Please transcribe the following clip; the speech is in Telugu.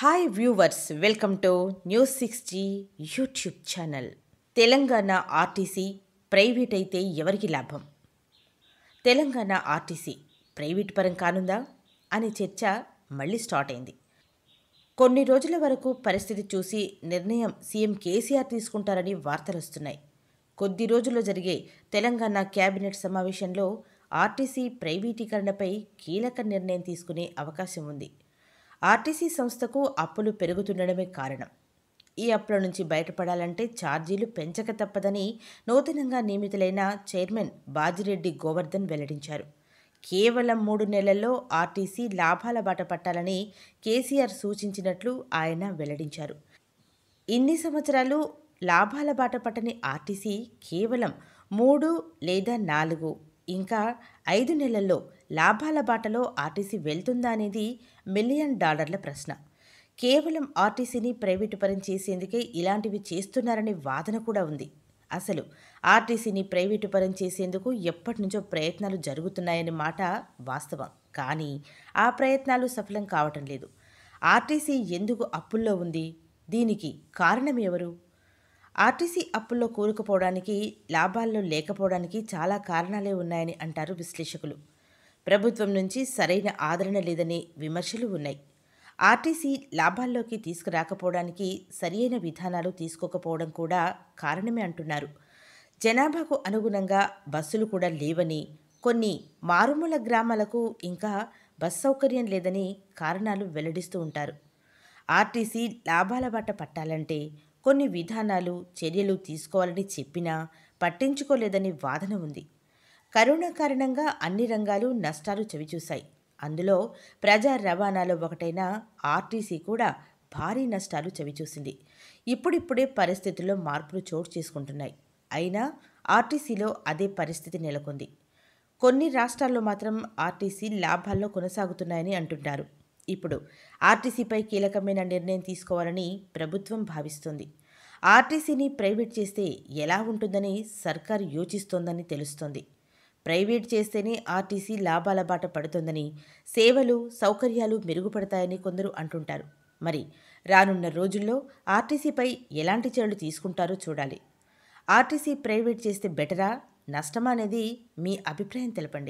hi viewers welcome to news six G YouTube channel Telangana RTC private అయితే ఎవరికి లాభం తెలంగాణ ఆర్టీసీ ప్రైవేట్ పరం కానుందా అనే చర్చ మళ్ళీ స్టార్ట్ అయింది కొన్ని రోజుల వరకు పరిస్థితి చూసి నిర్ణయం సీఎం కేసీఆర్ తీసుకుంటారని వార్తలు వస్తున్నాయి కొద్ది రోజుల్లో జరిగే తెలంగాణ కేబినెట్ సమావేశంలో ఆర్టీసీ ప్రైవేటీకరణపై కీలక నిర్ణయం తీసుకునే అవకాశం ఉంది ఆర్టీసీ సంస్థకు అప్పులు పెరుగుతుండడమే కారణం ఈ అప్పుల నుంచి బయటపడాలంటే ఛార్జీలు పెంచక తప్పదని నూతనంగా నియమితులైన చైర్మన్ బాజిరెడ్డి గోవర్ధన్ వెల్లడించారు కేవలం మూడు నెలల్లో ఆర్టీసీ లాభాల బాట పట్టాలని కేసీఆర్ సూచించినట్లు ఆయన వెల్లడించారు ఇన్ని సంవత్సరాలు లాభాల బాట పట్టని ఆర్టీసీ కేవలం మూడు లేదా నాలుగు ఇంకా ఐదు నెలల్లో లాభాల బాటలో ఆర్టీసీ వెళ్తుందా అనేది మిలియన్ డాలర్ల ప్రశ్న కేవలం ఆర్టీసీని ప్రైవేటు పరం చేసేందుకే ఇలాంటివి చేస్తున్నారనే వాదన కూడా ఉంది అసలు ఆర్టీసీని ప్రైవేటు పరం చేసేందుకు ఎప్పటి నుంచో ప్రయత్నాలు జరుగుతున్నాయనే మాట వాస్తవం కానీ ఆ ప్రయత్నాలు సఫలం కావటం లేదు ఆర్టీసీ ఎందుకు అప్పుల్లో ఉంది దీనికి కారణం ఎవరు ఆర్టీసీ అప్పుల్లో కూరుకుపోవడానికి లాభాల్లో లేకపోవడానికి చాలా కారణాలే ఉన్నాయని అంటారు విశ్లేషకులు ప్రభుత్వం నుంచి సరైన ఆదరణ లేదనే విమర్శలు ఉన్నాయి ఆర్టీసీ లాభాల్లోకి తీసుకురాకపోవడానికి సరియైన విధానాలు తీసుకోకపోవడం కూడా కారణమే అంటున్నారు జనాభాకు అనుగుణంగా బస్సులు కూడా లేవని కొన్ని మారుమూల గ్రామాలకు ఇంకా బస్ సౌకర్యం లేదని కారణాలు వెల్లడిస్తూ ఉంటారు ఆర్టీసీ లాభాల బాట పట్టాలంటే కొన్ని విధానాలు చర్యలు తీసుకోవాలని చెప్పినా పట్టించుకోలేదనే వాదన ఉంది కరోనా కారణంగా అన్ని రంగాలు నష్టాలు చవిచూశాయి అందులో ప్రజా రవాణాలో ఒకటైన ఆర్టీసీ కూడా భారీ నష్టాలు చవిచూసింది ఇప్పుడిప్పుడే పరిస్థితుల్లో మార్పులు చోటు చేసుకుంటున్నాయి అయినా ఆర్టీసీలో అదే పరిస్థితి నెలకొంది కొన్ని రాష్ట్రాల్లో మాత్రం ఆర్టీసీ లాభాల్లో కొనసాగుతున్నాయని అంటున్నారు ఇప్పుడు ఆర్టీసీపై కీలకమైన నిర్ణయం తీసుకోవాలని ప్రభుత్వం భావిస్తుంది ఆర్టీసీని ప్రైవేట్ చేస్తే ఎలా ఉంటుందని సర్కార్ యోచిస్తోందని తెలుస్తోంది ప్రైవేట్ చేస్తేనే ఆర్టీసీ లాభాల బాట పడుతుందని సేవలు సౌకర్యాలు మెరుగుపడతాయని కొందరు అంటుంటారు మరి రానున్న రోజుల్లో ఆర్టీసీపై ఎలాంటి చర్యలు తీసుకుంటారో చూడాలి ఆర్టీసీ ప్రైవేట్ చేస్తే బెటరా నష్టమా అనేది మీ అభిప్రాయం తెలపండి